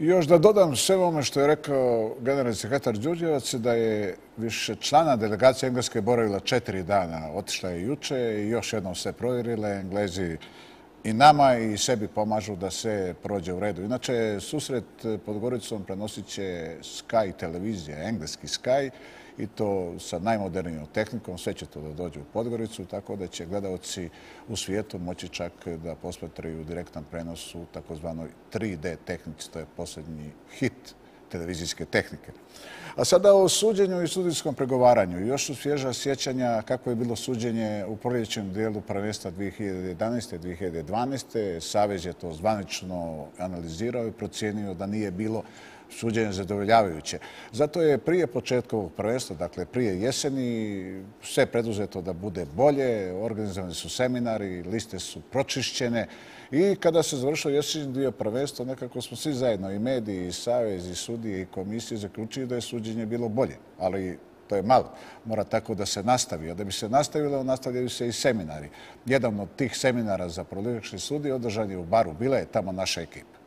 Još da dodam sve ovome što je rekao general sekretar Đurđevac, da je više člana delegacije Engleske boravila četiri dana. Otišla je juče i još jednom se provjerila. Englezi i nama i sebi pomažu da se prođe u redu. Inače, susret pod Goricom prenosit će Sky televizija, engleski Sky, i to sa najmodernijom tehnikom. Sve će to da dođe u Podgoricu, tako da će gledalci u svijetu moći čak da pospetraju direktan prenos u takozvanoj 3D tehnici. To je posljednji hit televizijske tehnike. A sada o suđenju i sudijskom pregovaranju. Još su svježa sjećanja kako je bilo suđenje u proljećem dijelu prvenstva 2011. i 2012. Savez je to zvanično analizirao i procijenio da nije bilo suđenje zadovoljavajuće. Zato je prije početka ovog prvenstva, dakle prije jeseni, sve preduzeto da bude bolje, organizovane su seminari, liste su pročišćene i kada se završao jesenji dio prvenstva, nekako smo svi zajedno, i mediji, i savez, i sudi, i komisije, zaključili da je suđenje bilo bolje, ali to je malo, mora tako da se nastavi. Da bi se nastavilo, nastavljaju se i seminari. Jedan od tih seminara za prolivakšni sudi održan je u Baru. Bila je tamo naša ekipa.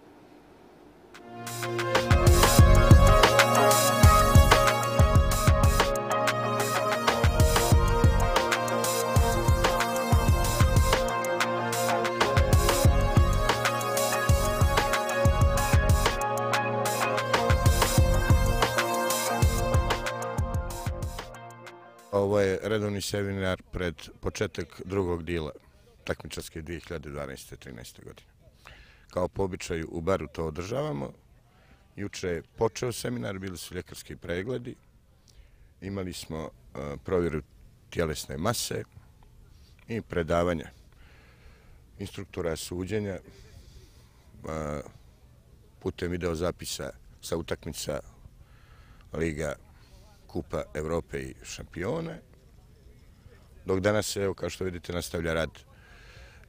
Ovo je redovni seminar pred početak drugog dila takmičarske 2012-2013. godine. Kao po običaju u baru to održavamo. Juče je počeo seminar, bili su ljekarski pregledi. Imali smo e, provjeru tjelesne mase i predavanja instruktora suđenja e, putem videozapisa sa utakmica Liga Kupa Evrope i šampione. Dok danas, evo, kao što vidite, nastavlja rad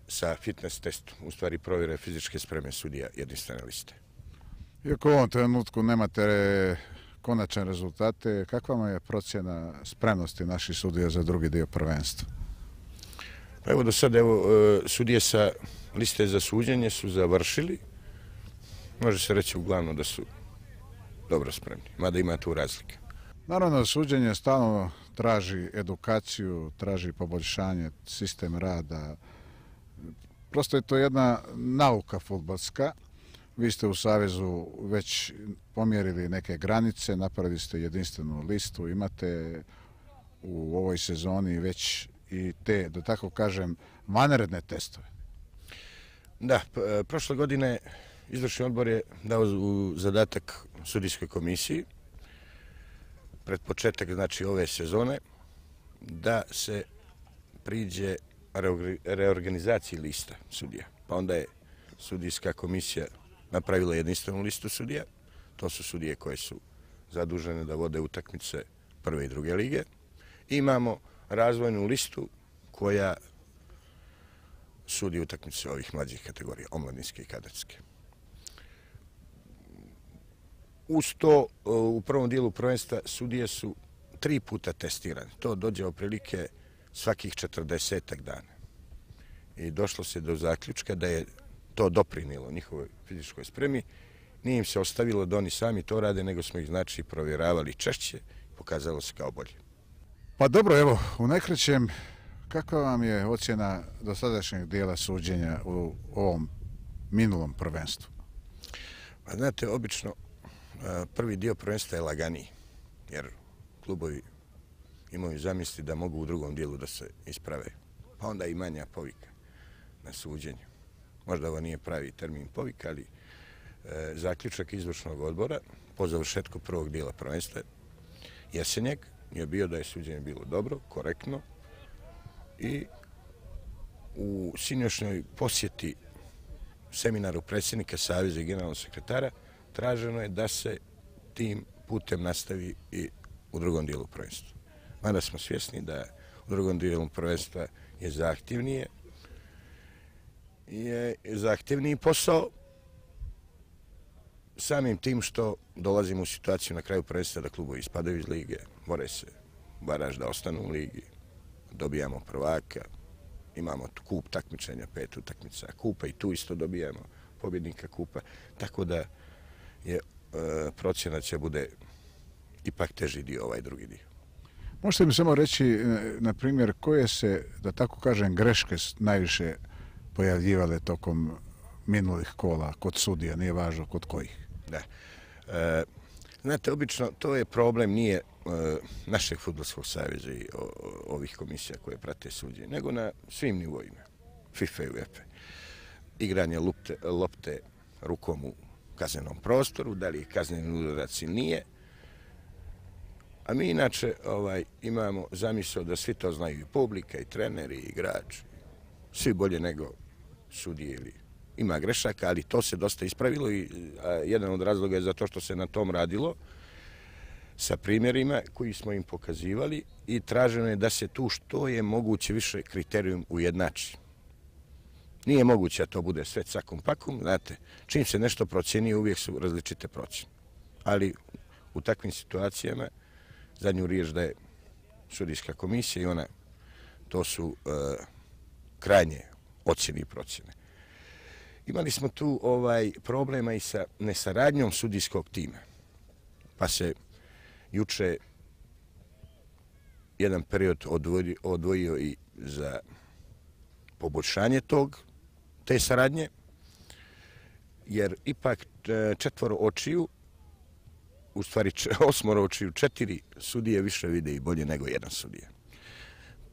sa fitness testom, u stvari provjere fizičke spreme sudija jedinstvene liste. Iako u ovom trenutku nemate konačne rezultate, kakva je procjena spremnosti naših sudija za drugi dio prvenstva? Pa evo do sada, evo, e, sudije sa liste za suđenje su završili. Može se reći uglavnom da su dobro spremni, mada ima tu razlika. Naravno, suđenje stalno traži edukaciju, traži poboljšanje, sistem rada. Prosto je to jedna nauka futbolska. Vi ste u Savezu već pomjerili neke granice, napravili ste jedinstvenu listu, imate u ovoj sezoni već i te, da tako kažem, vanredne testove. Da, e, prošle godine izvršni odbor je dao zadatak sudijskoj komisiji pred početak znači ove sezone da se priđe reorganizaciji lista sudija. Pa onda je sudijska komisija napravila jedinstvenu listu sudija. To su sudije koje su zadužene da vode utakmice prve i druge lige. Imamo razvojnu listu koja sudi utakmice ovih mlađih kategorija, omladinske i kadetske. Uz to, e, u prvom dijelu prvenstva, sudije su tri puta testirane. To dođe oprilike svakih četrdesetak dana. I došlo se do zaključka da je to doprinilo njihovoj fizičkoj spremi. Nije im se ostavilo da oni sami to rade, nego smo ih znači provjeravali češće. Pokazalo se kao bolje. Pa dobro, evo, u najkrećem, kakva vam je ocjena do sadašnjeg dijela suđenja u ovom minulom prvenstvu? Pa znate, obično E, prvi dio prvenstva je laganiji, jer klubovi imaju zamisli da mogu u drugom dijelu da se isprave. Pa onda i manja povika na suđenju. Možda ovo nije pravi termin povika, ali e, zaključak izvršnog odbora po završetku prvog dijela prvenstva jesenjeg je bio da je suđenje bilo dobro, korektno i u sinjošnjoj posjeti seminaru predsjednika Savjeza i generalnog sekretara traženo je da se tim putem nastavi i u drugom dijelu prvenstva. Mada smo svjesni da u drugom dijelu prvenstva je zahtivnije, je zahtivniji posao samim tim što dolazimo u situaciju na kraju prvenstva da klubovi ispadaju iz lige, more se baraž da ostanu u ligi, dobijamo prvaka, imamo kup takmičenja, pet utakmica kupa i tu isto dobijamo pobjednika kupa. Tako da, je e, procjena će bude ipak teži dio ovaj drugi dio. Možete mi samo reći, e, na primjer, koje se, da tako kažem, greške najviše pojavljivale tokom minulih kola kod sudija, nije važno kod kojih? Da. E, znate, obično to je problem nije našeg futbolskog savjeza i ovih komisija koje prate sudje, nego na svim nivoima, FIFA i UEFA. Igranje lopte rukom u kaznenom prostoru, da li je kaznen udarac ili nije. A mi inače ovaj, imamo zamisao da svi to znaju i publika, i treneri, i igrači. Svi bolje nego sudije ili ima grešaka, ali to se dosta ispravilo i jedan od razloga je zato što se na tom radilo sa primjerima koji smo im pokazivali i traženo je da se tu što je moguće više kriterijum ujednači. Nije moguće da to bude sve cakum pakum, znate, čim se nešto procjeni, uvijek su različite procjene. Ali u takvim situacijama, zadnju riječ da je sudijska komisija i ona, to su e, krajnje ocjene i procjene. Imali smo tu ovaj problema i sa nesaradnjom sudijskog tima. Pa se juče jedan period odvojio, odvojio i za poboljšanje tog te saradnje, jer ipak e, četvoro očiju, u stvari osmoro očiju, četiri sudije više vide i bolje nego jedan sudija.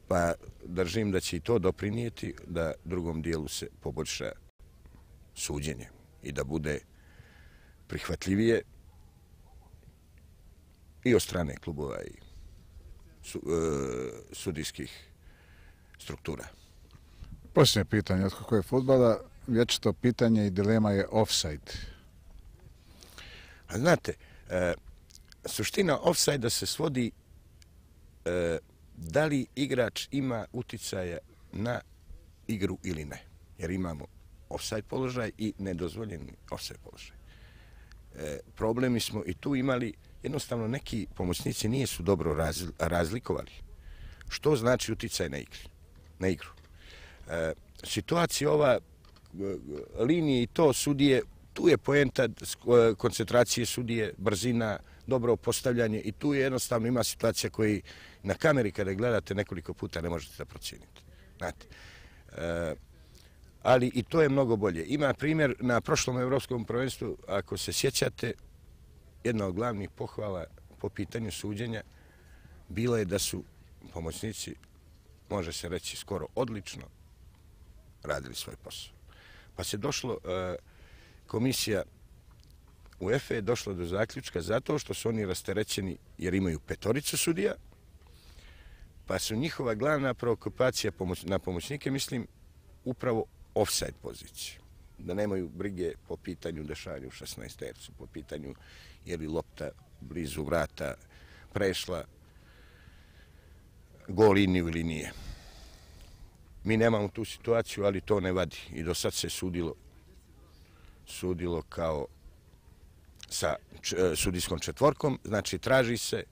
Pa držim da će i to doprinijeti da drugom dijelu se poboljša suđenje i da bude prihvatljivije i od strane klubova i e, sudijskih struktura. Posljednje pitanje, od otkako je futbala, vječito pitanje i dilema je offside. Znate, e, suština offside-a se svodi e, da li igrač ima uticaja na igru ili ne. Jer imamo offside položaj i nedozvoljeni offside položaj. E, problemi smo i tu imali, jednostavno neki pomoćnici nije su dobro razlikovali. Što znači uticaj na igru? E, situacija ova e, linije i to sudije, tu je poenta e, koncentracije sudije, brzina, dobro postavljanje i tu je jednostavno ima situacija koji na kameri kada gledate nekoliko puta ne možete da procijenite. Znate, ali i to je mnogo bolje. Ima primjer na prošlom Evropskom prvenstvu, ako se sjećate, jedna od glavnih pohvala po pitanju suđenja bila je da su pomoćnici, može se reći skoro odlično, radili svoj posao. Pa se došlo, e, komisija UEFA je došla do zaključka zato što su oni rasterećeni jer imaju petoricu sudija, pa su njihova glavna preokupacija na pomoćnike, mislim, upravo offside pozicije. Da nemaju brige po pitanju dešavanja u 16 tercu, po pitanju je li lopta blizu vrata prešla goliniju ili nije. Nije mi nemamo tu situaciju, ali to ne vadi. I do sad se sudilo, sudilo kao sa e, sudijskom četvorkom. Znači, traži se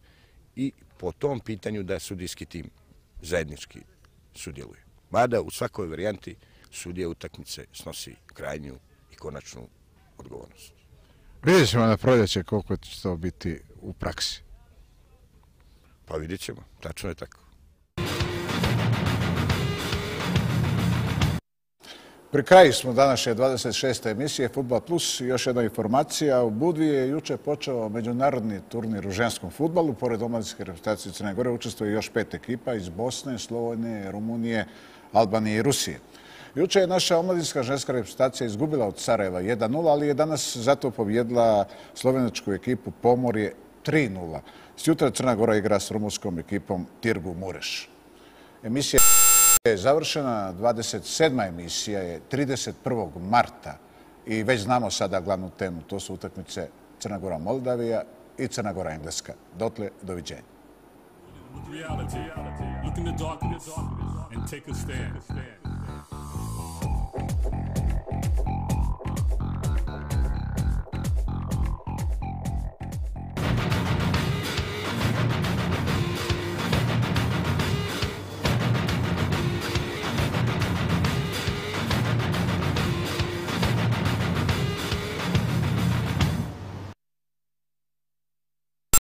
i po tom pitanju da sudijski tim zajednički sudjeluje. Mada u svakoj varijanti sudija utakmice snosi krajnju i konačnu odgovornost. Vidjet ćemo na proljeće koliko će to biti u praksi. Pa vidjet ćemo, tačno je tako. Pri kraju smo današnje 26. emisije Futbol Plus. Još jedna informacija. U Budvi je juče počeo međunarodni turnir u ženskom futbalu. Pored omladinske reputacije Crne Gore učestvoje još pet ekipa iz Bosne, Slovojne, Rumunije, Albanije i Rusije. Juče je naša omladinska ženska reputacija izgubila od Sarajeva 1-0, ali je danas zato pobjedila slovenačku ekipu Pomorje 3-0. Sjutra Crna Gora igra s rumunskom ekipom Tirgu Mureš. Emisija je... E, završena 27. emisija je 31. marta i već znamo sada glavnu temu. To su utakmice Crna Gora Moldavija i Crna Gora Engleska. Dotle, doviđenje. Reality, reality. Look in the darkness and take a stand. Take a stand.